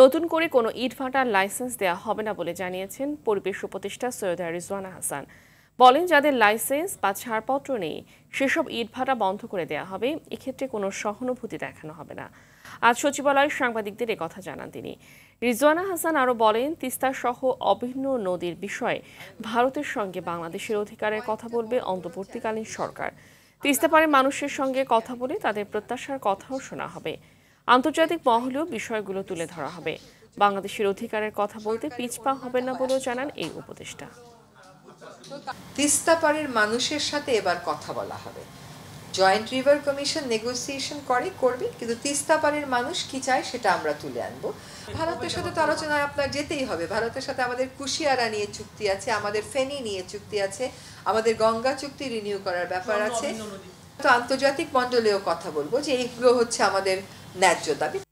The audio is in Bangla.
নতুন করে কোনো ইটভাটার লাইসেন্স দেয়া হবে না বলে জানিয়েছেন পরিবেশ উপদেষ্টা সৈয়দা রিজওয়ান হাসান বলেন যাদের লাইসেন্স বা ছাড়পত্র নেই সেসব ইটভাটা বন্ধ করে দেয়া হবে এক্ষেত্রে কোনো সহানুভূতি দেখানো হবে না আজ সচিবালয়ে সাংবাদিকদের কথা জানান তিনি রিজওয়ানা হাসান আরও বলেন তিস্তা সহ অভিন্ন নদীর বিষয়ে ভারতের সঙ্গে বাংলাদেশের অধিকারের কথা বলবে অন্তর্বর্তীকালীন সরকার তিস্তাপাড়ের মানুষের সঙ্গে কথা বলে তাদের প্রত্যাশার কথাও শোনা হবে আন্তর্জাতিক মহলেও বিষয়গুলো তুলে ধরা হবে বাংলাদেশের অধিকারের কথা বলতে পিছপা হবে না বলেও জানান এই উপদেষ্টা তিস্তা পারের মানুষের সাথে এবার কথা বলা হবে জয়েন্ট রিভার কমিশন নেগোসিয়েশন করে করবে কিন্তু তিস্তা পারের মানুষ কি চায় সেটা আমরা তুলে আনব ভারতের সাথে তো আলোচনায় আপনার যেতেই হবে ভারতের সাথে আমাদের কুশিয়ারা নিয়ে চুক্তি আছে আমাদের ফেনি নিয়ে চুক্তি আছে আমাদের গঙ্গা চুক্তি রিনিউ করার ব্যাপার আছে তো আন্তর্জাতিক মণ্ডলেও কথা বলবো যে এইগুলো হচ্ছে আমাদের Nacho también